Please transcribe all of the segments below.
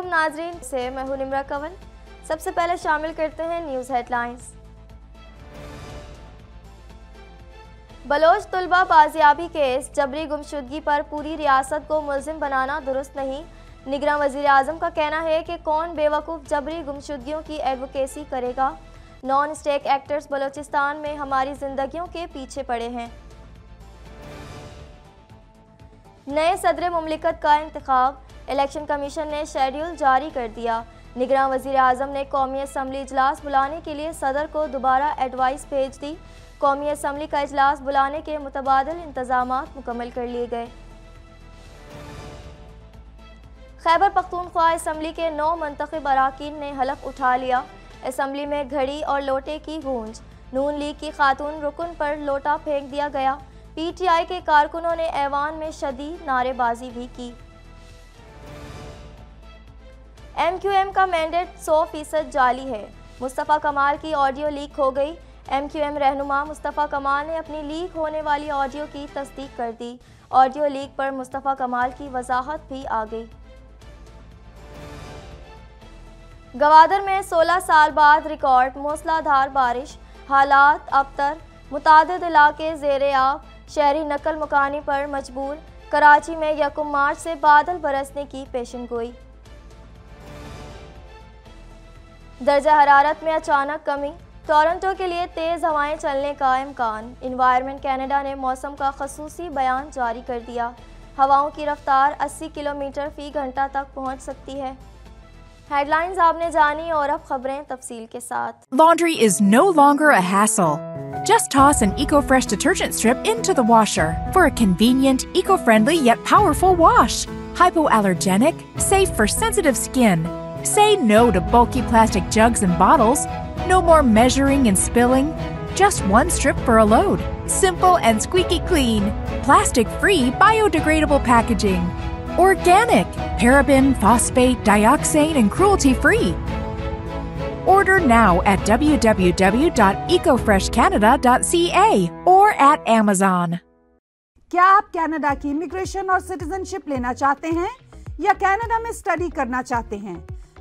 वालेकुम नाजरीन से मैं हूं निमरा कवन सबसे पहले शामिल करते हैं न्यूज़ हेडलाइंस बलोच तलबा बाजियाबी केस जबरी गुमशुदगी पर पूरी रियासत को मुलजिम बनाना दुरुस्त नहीं निगरान वजीर अजम का कहना है कि कौन बेवकूफ़ जबरी गुमशुदगियों की एडवोकेसी करेगा नॉन स्टेक एक्टर्स बलोचिस्तान में हमारी जिंदगियों के पीछे पड़े हैं नए सदर ममलिकत का इंतख्या इलेक्शन कमीशन ने शेड्यूल जारी कर दिया निगरान वजीर अजम ने कौमी असम्बली इजलास बुलाने के लिए सदर को दोबारा एडवाइस भेज दी कौमी असम्बली का इजलास बुलाने के मुतबाद इंतजाम मुकम्मल कर लिए गए खैबर पख्तूनख्वा इसम्बली के नौ मंतखब अरकान ने हलफ उठा लिया इसम्बली में घड़ी और लोटे की गूंज नून लीग की खातून रुकन पर लोटा फेंक दिया गया पी टी आई के कारकुनों ने ऐवान में शदी नारेबाजी भी की एमक्यूएम का मैंडेट 100 फीसद जाली है मुस्तफ़ा कमाल की ऑडियो लीक हो गई एमक्यूएम रहनुमा मुस्तफ़ा कमाल ने अपनी लीक होने वाली ऑडियो की तस्दीक कर दी ऑडियो लीक पर मुस्तफ़ा कमाल की वजाहत भी आ गई गवादर में 16 साल बाद रिकॉर्ड मूसलाधार बारिश हालात अबतर मुतद इलाके जेर आब शहरी नकल मकानी पर मजबूर कराची में यकुम मार्च से बादल बरसने की पेशन गोई दर्जा हरारत में अचानक कमी टोरंटो के लिए तेज़ हवाएं चलने का इम्कान इन्वायरमेंट कनाडा ने मौसम का खसूस बयान जारी कर दिया हवाओं की रफ्तार अस्सी किलोमीटर फी घंटा तक पहुँच सकती है हेडलाइंस आपने जानी और अब खबरें तफसील के साथ laundry is no longer just toss an eco fresh detergent strip into the washer for convenient eco friendly powerful wash hypo safe for sensitive skin Say no to bulky plastic jugs and bottles. No more measuring and spilling. Just one strip for a load. Simple and squeaky clean. Plastic free, biodegradable packaging. Organic, paraben, phosphate, dioxane, and cruelty free. Order now at www.ecofreshcanada.ca or at Amazon. क्या आप Canada की immigration और citizenship लेना चाहते हैं या Canada में study करना चाहते हैं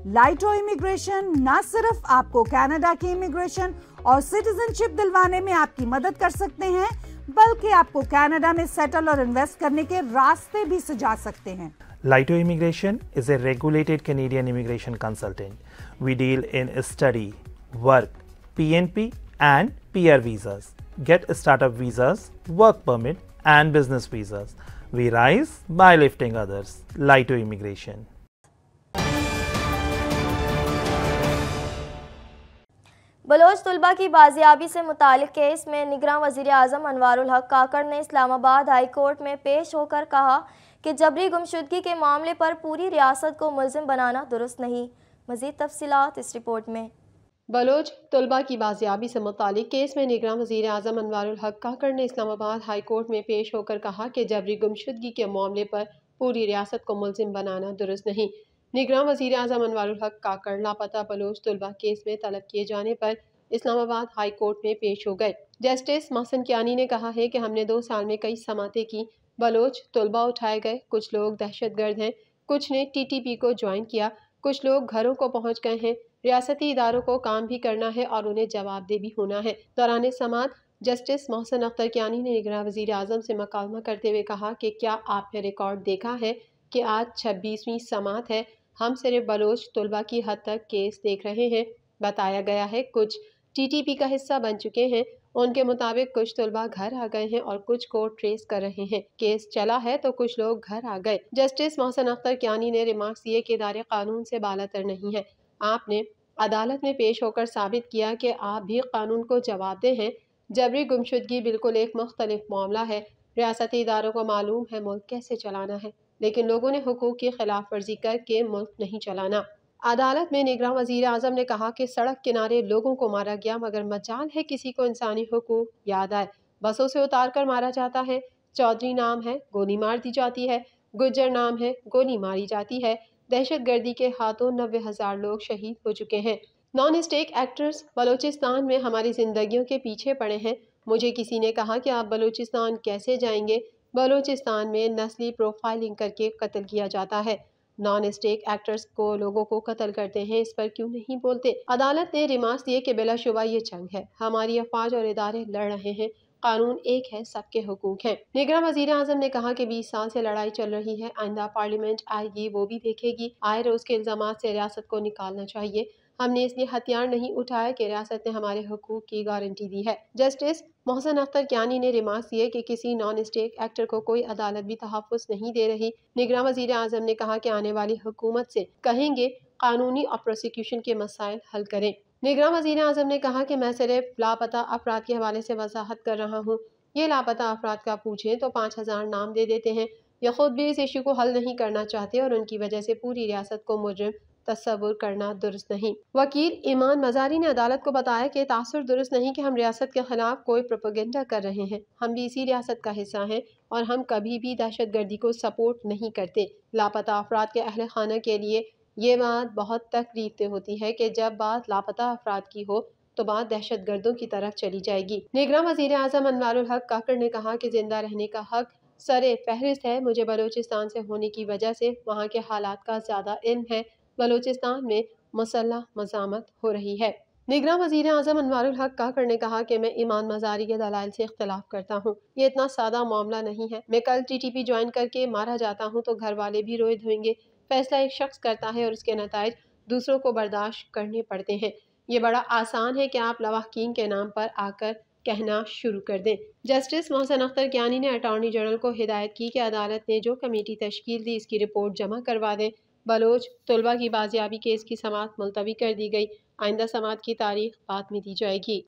लाइटो इमिग्रेशन न सिर्फ आपको कनाडा की इमिग्रेशन और सिटीजनशिप दिलवाने में आपकी मदद कर सकते हैं बल्कि आपको कनाडा में सेटल और इन्वेस्ट करने के रास्ते भी सजा सकते हैं Laito immigration is a regulated Canadian immigration consultant we deal in study work PNP and PR visas get startup visas work permit and business visas we rise by lifting others Laito immigration Baloch तलबा की बाजियाबी से मुतल case में निगरान वजीर अजम अनवारुल हक ने इस्लामाबाद हाई कोर्ट में पेश होकर कहा कि जबरी गुमशुदगी के मामले पर पूरी रियासत को मुलम बनाना दुरुस्त नहीं मजीद तफसीत इस रिपोर्ट में बलोच तलबा की बाजियाबी से मुतल केस में निगरान वजीर अजम अनवारुल हक ने इस्लामाबाद हाई कोर्ट में पेश होकर कहा कि जबरी गुमशुदगी के मामले पर पूरी रियासत को मुलम बनाना दुरुस्त नहीं निगरान वजी अजम अनवारक काकड़ लापता बलोच तलबा केस में तलब किए जाने पर इस्लामाबाद हाई कोर्ट में पेश हो गए जस्टिस मासन क्यानी ने कहा है कि हमने दो साल में कई समातें की बलोच तलबा उठाए गए कुछ लोग दहशत गर्द हैं कुछ ने टीटीपी को ज्वाइन किया कुछ लोग घरों को पहुंच गए हैं रियासती इदारों को काम भी करना है और उन्हें जवाबदेह भी होना है दौरान समात जस्टिस मोहसन अख्तर कियानी ने निगरान वजी अजम से मकालमा करते हुए कहा कि क्या आपने रिकॉर्ड देखा है कि आज छब्बीसवीं समात है हम सिर्फ बलोच तलबा की हद तक केस देख रहे हैं बताया गया है कुछ टीटीपी का हिस्सा बन चुके हैं उनके मुताबिक कुछ तलबा घर आ गए हैं और कुछ को ट्रेस कर रहे हैं केस चला है तो कुछ लोग घर आ गए जस्टिस मोहसन अख्तर क्यानी ने रिमार्क्स दिए कि इदारे कानून से तर नहीं है आपने अदालत में पेश होकर साबित किया कि आप भी कानून को जवाब दे हैं जबरी गुमशुदगी बिल्कुल एक मुख्तलिफ मामला है रियासती इदारों को मालूम है मुल्क कैसे चलाना है लेकिन लोगों ने हुकूक की खिलाफ वर्जी करके मुल्क नहीं चलाना अदालत में निगरान वजीर अजम ने कहा कि सड़क किनारे लोगों को मारा गया मगर मजाल है किसी को इंसानी हकूक याद आए बसों से उतार कर मारा जाता है चौधरी नाम है गोली मार दी जाती है गुज्जर नाम है गोली मारी जाती है दहशत गर्दी के हाथों नबे हज़ार लोग शहीद हो चुके हैं नॉन स्टेक एक्टर्स बलूचिस्तान में हमारी जिंदगियों के पीछे पड़े हैं मुझे किसी ने कहा कि आप बलूचिस्तान कैसे जाएंगे बलूचिस्तान में नस्ली प्रोफाइलिंग करके कत्ल किया जाता है नॉन स्टेक एक्टर्स को लोगों को कत्ल करते हैं इस पर क्यों नहीं बोलते अदालत ने रिमार्क दिए कि बिलाशुबा ये जंग है हमारी अफवाज और इदारे लड़ रहे हैं कानून एक है सबके हकूक हैं निगरा वजीर आजम ने कहा कि 20 साल से लड़ाई चल रही है आइंदा पार्लियामेंट आएगी वो भी देखेगी आए रोज के इल्जाम से रियासत को निकालना चाहिए हमने इसलिए हथियार नहीं उठाया कि रियासत ने हमारे हकूक की गारंटी दी है जस्टिस मोहसन अख्तर ज्ञानी ने रिमार्क दिए कि किसी नॉन स्टेक एक्टर को कोई अदालत भी तहफ़ नहीं दे रही निगरान वजीर आजम ने कहा कि आने वाली हुकूमत से कहेंगे कानूनी और प्रोसिक्यूशन के मसाइल हल करें निगरान वजीर अजम ने कहा कि मैं सिर्फ लापता अफराद के हवाले से वजाहत कर रहा हूँ ये लापता अफराद का पूछें तो पाँच हज़ार नाम दे देते हैं या खुद भी इस इशू को हल नहीं करना चाहते और उनकी वजह से पूरी रियासत को मुजरम तस्वुर करना दुरुस्त नहीं वकील ईमान मजारी ने अदालत को बताया कि तासर दुरुस्त नहीं कि हम रियासत के खिलाफ कोई प्रोपोगेंडा कर रहे हैं हम भी इसी रियासत का हिस्सा हैं और हम कभी भी दहशत गर्दी को सपोर्ट नहीं करते लापता अफराद के अहल खाना के लिए ये बात बहुत तकलीफ से होती है कि जब बात लापता अफराद की हो तो बात दहशत गर्दों की तरफ चली जाएगी निगरान वजीर अजम अनवर हक काकड़ ने कहा कि जिंदा रहने का हक सर फहरिस्त है मुझे बलूचिस्तान से होने की वजह से वहाँ के हालात का ज़्यादा इल्म है बलोचिस्तान में मसल मजामत हो रही है निगरान वजीर अजम अनवारुल हक काकर ने कहा कि मैं ईमान मजारी के दलाल से इख्तलाफ करता हूँ ये इतना सादा मामला नहीं है मैं कल टी टी पी ज्वाइन करके मारा जाता हूँ तो घर वाले भी रोए धोएंगे फैसला एक शख्स करता है और उसके नतज दूसरों को बर्दाश्त करने पड़ते हैं ये बड़ा आसान है कि आप लवाकिन के नाम पर आकर कहना शुरू कर दें जस्टिस मोहसन अख्तर ज्ञानी ने अटॉर्नी जनरल को हिदायत की कि अदालत ने जो कमेटी तश्कील दी इसकी रिपोर्ट जमा करवा दें बलोच तलबा की बाजियाबी केस की समात मुलतवी कर दी गई आइंदा समात की तारीख बाद में दी जाएगी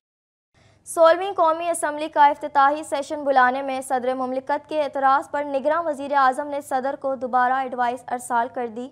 सोलहवीं कौमी असम्बली का अफ्ताही सेशन बुलाने में सदर ममलिकत के एतराज़ पर निगरान वजी अजम ने सदर को दोबारा एडवाइस अरसाल कर दी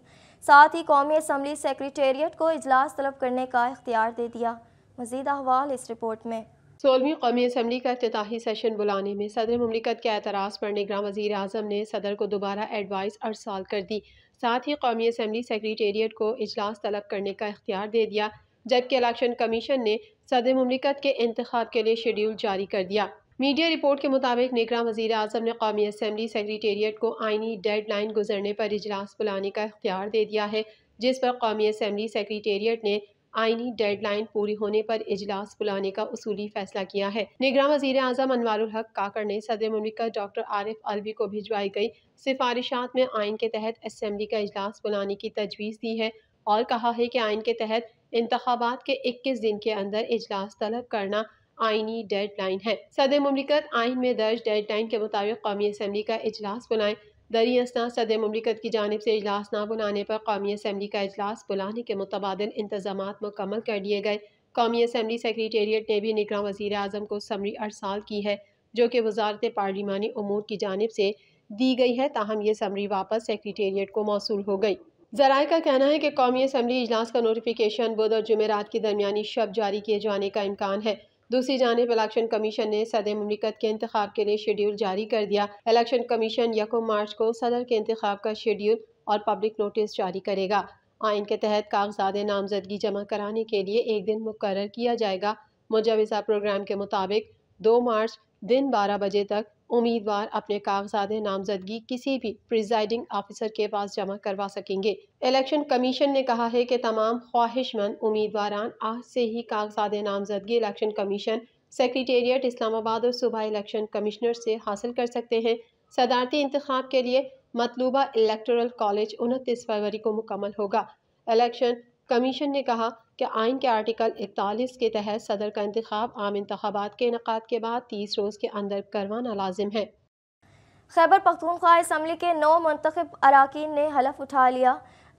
साथ ही कौमी असम्बली सेक्रटेरियट को इजलास तलब करने का इख्तियार दे दिया मजीद अहवाल इस रिपोर्ट में सोलहवीं कौमी असम्बली का अफ्ताही सेशन बुलाने में सदर ममलिकत के एतराज़ पर निगरान वजी अजम ने सदर को दोबारा एडवाइस अरसाल कर दी साथ ही कौमी असम्बली सेक्रेटेरिएट को अजलास तलब करने का अख्तियार दे दिया जबकि इलेक्शन कमीशन ने सदर ममलिकत के इंतखब के लिए शेड्यूल जारी कर दिया मीडिया रिपोर्ट के मुताबिक निगरान वजी अजम ने कौमी असम्बली सेक्रेटेरिएट को आइनी डेड लाइन गुजरने पर अजलास बुलाने का अख्तियार दे दिया है जिस पर कौमी असम्बली सेक्रेटेरिएट ने आइनी डेडलाइन पूरी होने पर इजलास बुलाने का उसूली फैसला किया है निगरान वजीर अजम अनवर हक काकर ने सदर मुमलिका डॉक्टर आरिफ अलवी को भिजवाई गई सिफारिशात में आइन के तहत असम्बली का इजलास बुलाने की तजवीज़ दी है और कहा है कि आइन के तहत इंतबात के इक्कीस दिन के अंदर इजलास तलब करना आइनी डेड लाइन है सदर ममलिकत आइन में दर्ज डेड लाइन के मुताबिक कौमी असम्बली का इजलास बुलाएं दरी असना सदर ममलिकत की जानब से अजलास ना बुलाने पर कौमी असम्बली का अजलास बुलाने के मुतबाद इंतजाम मुकम्मल कर दिए गए कौमी असम्बली सेक्रटेरियट ने भी निगरान वजी अजम को समरी अरसाल की है जो कि वजारत पार्लिमानी अमूर की जानब से दी गई है ताहम ये समरी वापस सेक्रटेरियट को मौसू हो गई जराये का कहना है कि कौमी असम्बली अजलास का नोटिफिकेशन बुध और जुमेरात के दरमिया शब जारी किए जाने का इम्कान है दूसरी जानब इलेक्शन कमीशन ने सदर ममलिकत के इंतब के लिए शेड्यूल जारी कर दिया इलेक्शन कमीशन यको मार्च को सदर के इंतब का शेड्यूल और पब्लिक नोटिस जारी करेगा आइन के तहत कागजात नामजदगी जमा कराने के लिए एक दिन मुकर किया जाएगा मुजवजा प्रोग्राम के मुताबिक दो मार्च दिन बारह बजे तक उम्मीदवार अपने कागजात नामजदगी किसी भी प्रिजाइडिंग ऑफिसर के पास जमा करवा सकेंगे इलेक्शन कमीशन ने कहा है कि तमाम ख्वाहिशमंद उम्मीदवार आज से ही कागजात नामजदगी इलेक्शन कमीशन सेक्रेटेरिएट इस्लामाबाद और सूबा इलेक्शन कमिश्नर से हासिल कर सकते हैं सदारती इंतखब के लिए मतलूबा इलेक्टोरल कॉलेज उनतीस फरवरी को मुकम्मल होगा इलेक्शन कमीशन ने कहा कि आइन के आर्टिकल इकतालीस के तहत सदर का इंतखब आम इंतबात के इनका के बाद तीस रोज़ के अंदर करवाना लाजिम है खैबर पख्तूनख्वा इसम्बली के नौ मंतखब अरकान ने हलफ उठा लिया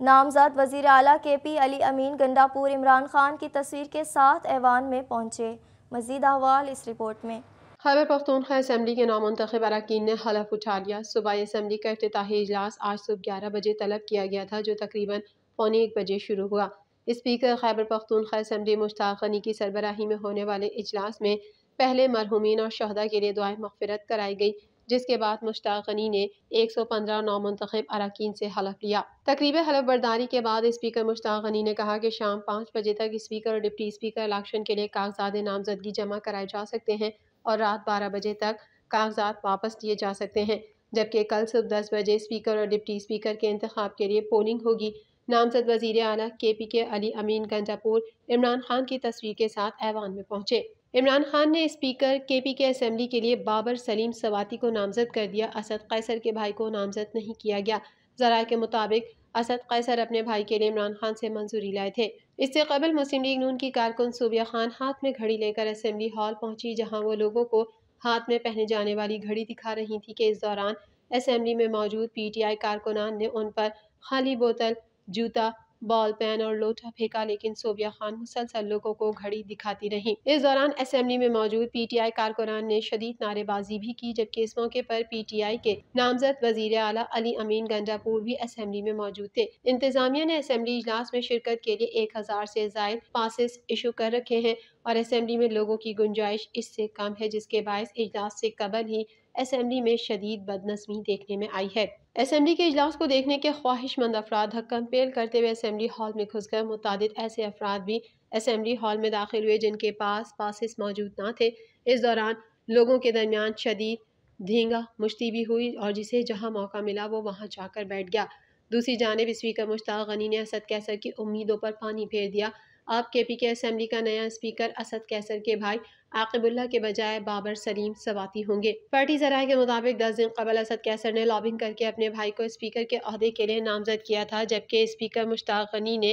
नामजद वजीर अली के पी अली अमीन गंडापुर इमरान खान की तस्वीर के साथ ऐवान में पहुँचे मजीद अहवाल इस रिपोर्ट में खैबर पख्तूनख्वा इसम्बली के मंतखब अरकान ने हलफ उठा लिया सुबह इसम्बली का अफ्ताही इजलास आज सुबह ग्यारह बजे तलब किया गया था जो तकरीबन पौने एक बजे शुरू हुआ स्पीकर खैबर पख्तूनखा असम्बली मुश्ताक गनी की सरबराही में होने वाले इजलास में पहले मरहूमिन और शहदा के लिए दुआ मफफरत कराई गई जिसके बाद मुश्ताक गनी ने एक सौ पंद्रह नौ मंतखब अरकान से हलफ लिया तकरीब हलफ बर्दारी के बाद स्पीकर मुश्ताक गनी ने कहा कि शाम पाँच बजे तक स्पीकर और डिप्टी स्पीकर इलेक्शन के लिए कागजात नामजदगी जमा कराए जा सकते हैं और रात बारह बजे तक कागजात वापस लिए जा सकते हैं जबकि कल सुबह दस बजे स्पीकर और डिप्टी स्पीकर के इंतबाब के लिए पोलिंग होगी नामजद वजीर अला के पी के अली अमीन गंजापुर इमरान खान की तस्वीर के साथ ऐवान में पहुंचे इमरान खान ने स्पीकर के पी के असम्बली के लिए बाबर सलीम सवाती को नामजद कर दिया असद कैसर के भाई को नामजद नहीं किया गया जरा के मुताबिक असद कैसर अपने भाई के लिए इमरान खान से मंजूरी लाए थे इससे कबल मुस्लिम लीग नून की कारकुन सूबिया खान हाथ में घड़ी लेकर असम्बली हॉल पहुंची जहां वो लोगों को हाथ में पहने जाने वाली घड़ी दिखा रही थी कि इस दौरान असम्बली में मौजूद पीटीआई कारकुनान ने उन पर खाली बोतल जूता बॉल पेन और लोटा फेंका लेकिन सोबिया खान मुसलसल लोगों को घड़ी दिखाती रही इस दौरान असम्बली में मौजूद पी आई कारकुनान ने शदीद नारेबाजी भी की जबकि इस मौके पर आई के नामजद वजीर अला अली अमीन गंडापुर भी असम्बली में मौजूद थे इंतजामिया ने असम्बली इजलास में शिरकत के लिए एक हजार ऐसी जायद पासिस इशू कर रखे हैं और असम्बली में लोगों की गुंजाइश इससे कम है जिसके बायस इजलास से कबल ही असम्बली में शदीद बदनसमी देखने में आई है असम्बली के अजलास को देखने के ख्वाहिशमंद अफराद हक्कम पेल करते हुए असम्बली हॉल में घुस गए मुतद ऐसे अफराद भी असम्बली हॉल में दाखिल हुए जिनके पास पासिस मौजूद ना थे इस दौरान लोगों के दरमियान शदीद धींगा मुश्ती भी हुई और जिसे जहाँ मौका मिला वो वहाँ जाकर बैठ गया दूसरी जानब स्पीकर मुश्ताक गनी ने असद कैसर की उम्मीदों पर पानी फेर दिया अब के पी के असम्बली का नया स्पीकर असद कैसर के भाई आकिबुल्ला के बजाय बाबर सलीम सवाती होंगे पार्टी जराये के मुताबिक दस दिन कबल असद कैसर ने लॉबिंग करके अपने भाई को स्पीकर के अहदे के लिए नामजद किया था जबकि स्पीकर मुश्ताक गनी ने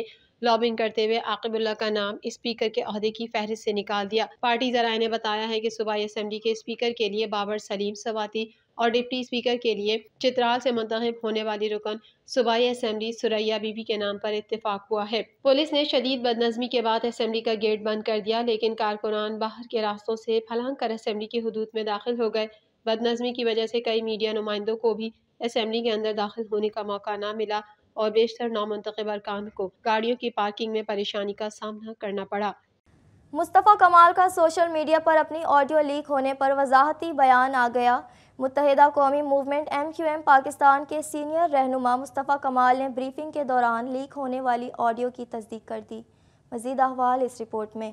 लॉबिंग करते हुए आकिबुल्ला का नाम स्पीकर के अहदे की फहरिस्त से निकाल दिया पार्टी जराये ने बताया है कि सूबाई असम्बली के स्पीकर के लिए बाबर सलीम सवाती और डिप्टी स्पीकर के लिए चित्राल से मुंतब होने वाली रुकन सूबाई असम्बली सुरैया बीबी के नाम पर इतफाक हुआ है पुलिस ने शदीद बदनजमी के बाद असम्बली का गेट बंद कर दिया लेकिन कारकुनान बाहर के रास्तों से फलांग कर असम्बली की हदूद में दाखिल हो गए बदनजमी की वजह से कई मीडिया नुमाइंदों को भी असम्बली के अंदर दाखिल होने का मौका ना मिला और बेशतर नामंतब अरकान को गाड़ियों की पार्किंग में परेशानी का सामना करना पड़ा मुस्तफ़ा कमाल का सोशल मीडिया पर अपनी ऑडियो लीक होने पर वजाहती बयान आ गया Muttahida Qaumi movement M Q M Pakistan के सीनियर रहनुमा मुस्तफ़ा कमाल ने ब्रीफिंग के दौरान लीक होने वाली ऑडियो की तस्दीक कर दी मजीद अहवाल इस रिपोर्ट में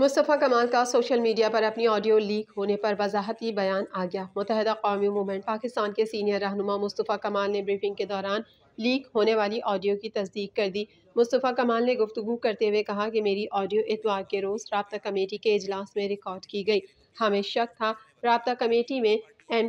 मुस्तफ़ा कमाल का सोशल मीडिया पर अपनी ऑडियो लीक होने पर वजाहती बयान आ गया मुतहदा कौमी मूवमेंट पाकिस्तान के सीनियर रहनुमा मुस्तफ़ा कमाल ने ब्रीफिंग के दौरान लीक होने वाली ऑडियो की तस्दीक कर दी मुस्तफ़ा कमाल ने गुफ्तु करते हुए कहा कि मेरी ऑडियो इतवार के रोज़ रबता कमेटी के अजलास में रिकॉर्ड की गई हमें शक था रबता कमेटी में एम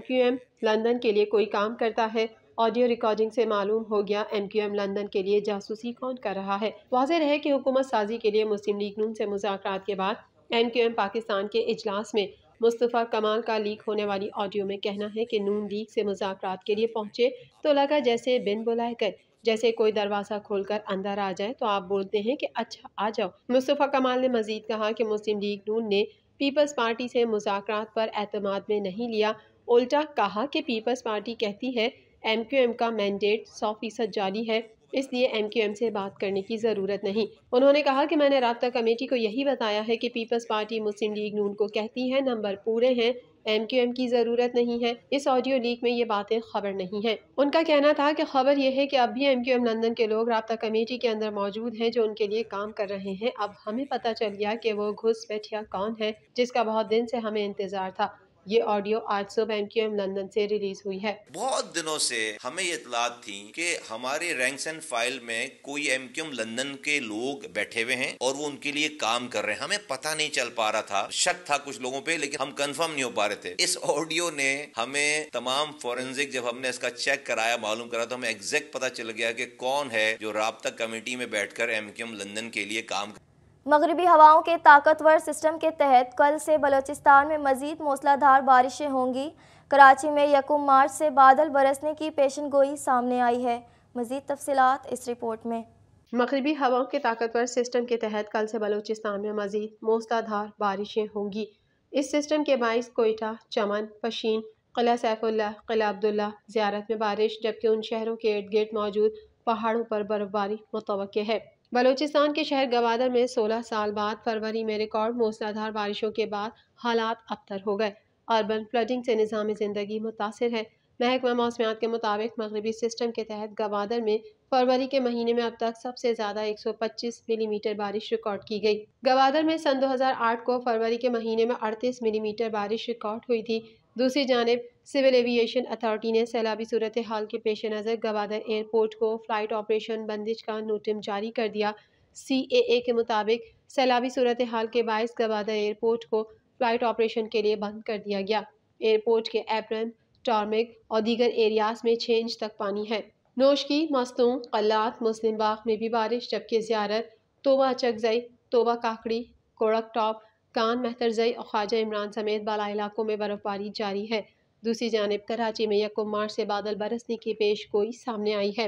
लंदन के लिए कोई काम करता है ऑडियो रिकॉर्डिंग से मालूम हो गया एम क्यू एम लंदन के लिए जासूसी कौन कर रहा है वाज रहे कि हुकूमत साजी के लिए मुस्लिम लीग नून से मुजाकर के बाद एम क्यू एम पाकिस्तान के इजलास में मुस्तफ़ा कमाल का लीक होने वाली ऑडियो में कहना है कि नून लीग से मुजाकर के लिए पहुँचे तो लगा जैसे बिन बुलाए कर जैसे कोई दरवाज़ा खोलकर अंदर आ जाए तो आप बोलते हैं कि अच्छा आ जाओ मुस्तफ़ा कमाल ने मजीद कहा कि मुस्लिम लीग नून ने पीपल्स पार्टी से मुजाकर पर अहतमाद में नहीं लिया उल्टा कहा कि पीपल्स पार्टी कहती है एमक्यूएम का मैंडेट सौ फीसद जारी है इसलिए एमक्यूएम से बात करने की ज़रूरत नहीं उन्होंने कहा कि मैंने रबता कमेटी को यही बताया है कि पीपल्स पार्टी मुस्लिम लीग नून को कहती है नंबर पूरे हैं एमक्यूएम की ज़रूरत नहीं है इस ऑडियो लीक में ये बातें खबर नहीं है उनका कहना था कि खबर यह है कि अब भी एमक्यूएम लंदन के लोग रबता कमेटी के अंदर मौजूद हैं जो उनके लिए काम कर रहे हैं अब हमें पता चल गया कि वो घुस बैठिया कौन है जिसका बहुत दिन से हमें इंतज़ार था ये ऑडियो आज सुबह एम क्यू एम लंदन से रिलीज हुई है बहुत दिनों से हमें ये इतलात थी कि हमारे रैंक्स एंड फाइल में कोई एम क्यू एम लंदन के लोग बैठे हुए हैं और वो उनके लिए काम कर रहे हैं हमें पता नहीं चल पा रहा था शक था कुछ लोगों पे लेकिन हम कंफर्म नहीं हो पा रहे थे इस ऑडियो ने हमें तमाम फॉरेंसिक जब हमने इसका चेक कराया मालूम करा तो हमें एग्जैक्ट पता चल गया कि कौन है जो रबता कमेटी में बैठकर एम क्यू एम लंदन के लिए काम कर मगरबी हवाओं के ताकतवर सिस्टम के तहत कल से बलोचिस्तान में मज़ीद मौसलाधार बारिशें होंगी कराची में यकुम मार्च से बादल बरसने की पेशन गोई सामने आई है मज़ीद तफसलत इस रिपोर्ट में मगरबी हवाओं के ताकतवर सिस्टम के तहत कल से बलोचिस्तान में मज़ीद मौसलाधार बारिशें होंगी इस सिस्टम के बायस कोयटा चमन पशीन किला सैफुल्ला किला अब्दुल्ला ज्यारत में बारिश जबकि उन शहरों के इर्द गिर्द मौजूद पहाड़ों पर बर्फबारी मुतव है बलूचिस्तान के शहर गवादर में 16 साल बाद फरवरी में रिकॉर्ड मूसलाधार बारिशों के बाद हालात अबतर हो गए अर्बन फ्लडिंग से निज़ाम ज़िंदगी मुतासर है महकमा मौसमियात के मुताबिक मगरबी सिस्टम के तहत गवादर में फरवरी के महीने में अब तक सबसे ज़्यादा 125 मिलीमीटर बारिश रिकॉर्ड की गई गवादर में सन 2008 को फरवरी के महीने में 38 मिलीमीटर बारिश रिकॉर्ड हुई थी दूसरी जानब सिविल एविएशन अथॉरिटी ने सैलाबी सूरत हाल के पेश नज़र गवादर एयरपोर्ट को फ़्लाइट ऑपरेशन बंदिश का नोटम जारी कर दिया सी ए के मुताबिक सैलाबी सूरत हाल के बायस गवादर एयरपोर्ट को फ़्लाइट ऑपरेशन के लिए बंद कर दिया गया एयरपोर्ट के एप्रन टॉर्मिक और दीगर एरियाज में छः इंच तक पानी है नोशकी मस्तूम कल्लात मुस्लिम बाग में भी बारिश जबकि ज्यारत तोबा चकजई तोबा काकड़ी कोड़क टॉप कान महतरजई और ख्वाजा इमरान समेत बाला इलाकों में बर्फबारी जारी है दूसरी जानब कराची में यकुम मार्च से बादल बरसने की पेश गोई सामने आई है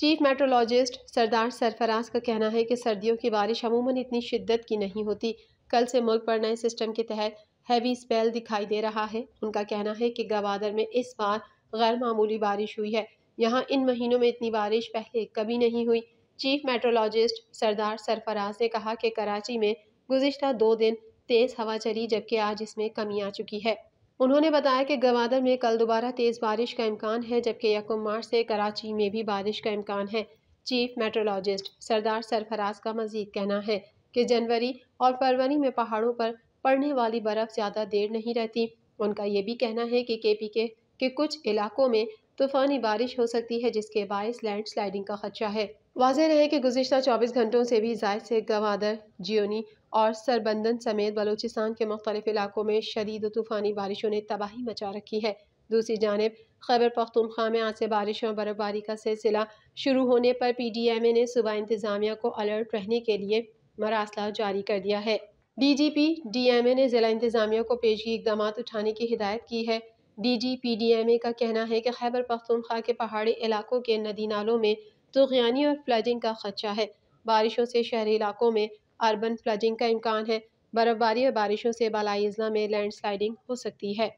चीफ मेट्रोलॉजिस्ट सरदार सरफराज का कहना है कि सर्दियों की बारिश अमूमन इतनी शिद्दत की नहीं होती कल से मुल्क पर नए सिस्टम के तहत हैवी स्पेल दिखाई दे रहा है उनका कहना है कि गवादर में इस बार गैर मामूली बारिश हुई है यहाँ इन महीनों में इतनी बारिश पहले कभी नहीं हुई चीफ मेट्रोलॉजिस्ट सरदार सरफराज ने कहा कि कराची में गुजशत दो दिन तेज़ हवा चली जबकि आज इसमें कमी आ चुकी है उन्होंने बताया कि गवादर में कल दोबारा तेज़ बारिश का इम्कान है जबकि मार्च से कराची में भी बारिश का इम्कान है चीफ मेट्रोलॉजिस्ट सरदार सरफराज का मजीद कहना है कि जनवरी और फरवरी में पहाड़ों पर पड़ने वाली बर्फ़ ज़्यादा देर नहीं रहती उनका यह भी कहना है कि के पी के, के कुछ इलाकों में तूफ़ानी बारिश हो सकती है जिसके बायस लैंड स्लाइडिंग का खदशा है वाजह रहे कि गुजशत चौबीस घंटों से भी जायद से गवादर जियोनी और सरबंदन समेत बलूचिस्तान के मुख्तलिफ इलाकों में शदीद तूफ़ानी बारिशों ने तबाही मचा रखी है दूसरी जानब खैबर पख्तूनख्वा में आज से बारिश और बर्फबारी का सिलसिला शुरू होने पर पी डी एम ए ने सुबह इंतज़ामिया को अलर्ट रहने के लिए मरासला जारी कर दिया है D G P D M A ने ज़िला इंतज़ामिया को पेशगी इकदाम उठाने की हिदायत की है D G P D M A का कहना है कि खैबर पख्तूनख्वा के पहाड़ी इलाकों के नदी नालों में तुगयानी और फ्लडिंग का खदशा है बारिशों से शहरी इलाकों में अर्बन फ्लजिंग का इम्कान है बर्फबारी और बारिशों से बालाई अजला में लैंड स्लाइडिंग हो सकती है